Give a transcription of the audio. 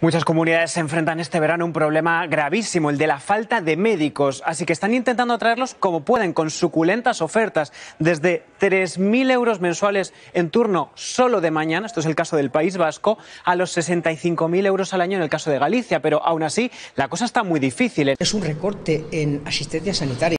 Muchas comunidades se enfrentan este verano a un problema gravísimo, el de la falta de médicos, así que están intentando atraerlos como pueden, con suculentas ofertas, desde 3.000 euros mensuales en turno solo de mañana, esto es el caso del País Vasco, a los 65.000 euros al año en el caso de Galicia, pero aún así la cosa está muy difícil. Es un recorte en asistencia sanitaria.